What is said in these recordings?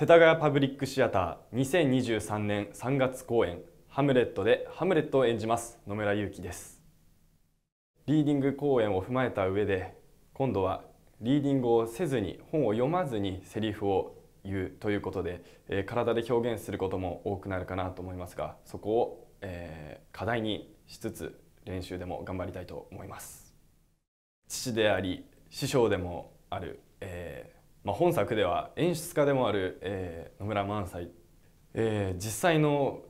世田谷パブリックシアター2023年3月公演「ハムレット」でハムレットを演じます野村祐希ですリーディング公演を踏まえた上で今度はリーディングをせずに本を読まずにセリフを言うということで、えー、体で表現することも多くなるかなと思いますがそこを、えー、課題にしつつ練習でも頑張りたいと思います父であり師匠でもある、えーまあ、本作では演出家でもある、えー、野村萬斎、えー、実際の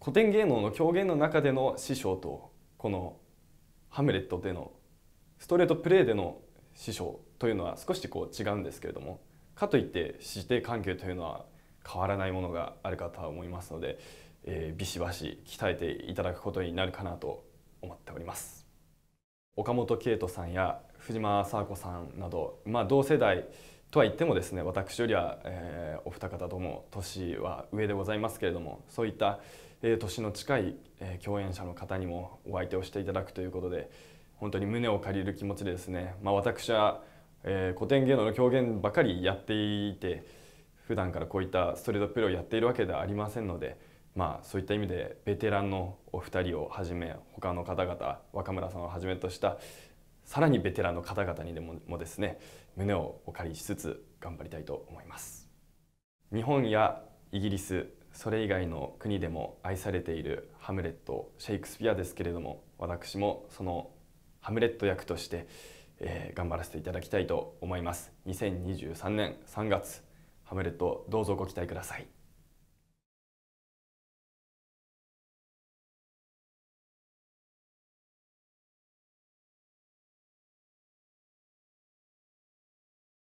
古典芸能の狂言の中での師匠とこの「ハムレット」でのストレートプレーでの師匠というのは少しこう違うんですけれどもかといって師弟関係というのは変わらないものがあるかとは思いますので、えー、ビシバシ鍛えていただくことになるかなと思っております。岡本圭人さんや藤間佐和子さんなど、まあ、同世代とは言ってもですね私よりは、えー、お二方とも年は上でございますけれどもそういった、えー、年の近い、えー、共演者の方にもお相手をしていただくということで本当に胸を借りる気持ちでですね、まあ、私は、えー、古典芸能の狂言ばかりやっていて普段からこういったストレートプレーをやっているわけではありませんので。まあ、そういった意味でベテランのお二人をはじめ他の方々若村さんをはじめとした、さらにベテランの方々にでももですね胸をお借りしつつ頑張りたいと思います日本やイギリスそれ以外の国でも愛されているハムレットシェイクスピアですけれども私もそのハムレット役として、えー、頑張らせていただきたいと思います2023年3月ハムレットどうぞご期待ください